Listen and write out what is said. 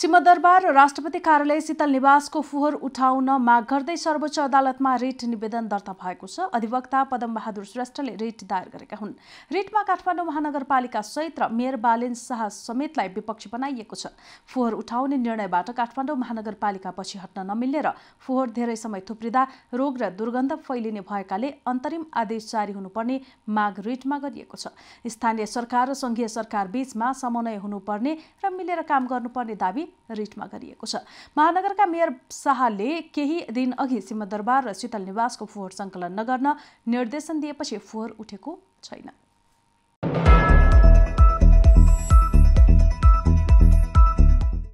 सिंहदरबार राष्ट्रपति कार्यालय शीतल निवासको फोहोर उठाउन माग गर्दै सर्वोच्च अदालतमा रिट निवेदन दर्ता भएको छ अधिवक्ता पदमबहादुर श्रेष्ठले रिट दायर गरेका हुन् रिटमा काठमाडौँ महानगरपालिका सहित र मेयर बालेन शाह समेतलाई विपक्षी बनाइएको छ फोहोर उठाउने निर्णयबाट काठमाडौँ महानगरपालिका पछि हट्न नमिल्ने र फोहोर धेरै समय थुप्रिँदा रोग र दुर्गन्ध फैलिने भएकाले अन्तरिम आदेश जारी हुनुपर्ने माग रिटमा गरिएको छ स्थानीय सरकार र सङ्घीय सरकार बीचमा समन्वय हुनुपर्ने र मिलेर काम गर्नुपर्ने दावी रिटमा गरिएको छ महानगरका मेयर शाहले केही दिन अघि सिंहदरबार र शीतल निवासको फोहोर सङ्कलन नगर्न निर्देशन दिएपछि फोहोर उठेको छैन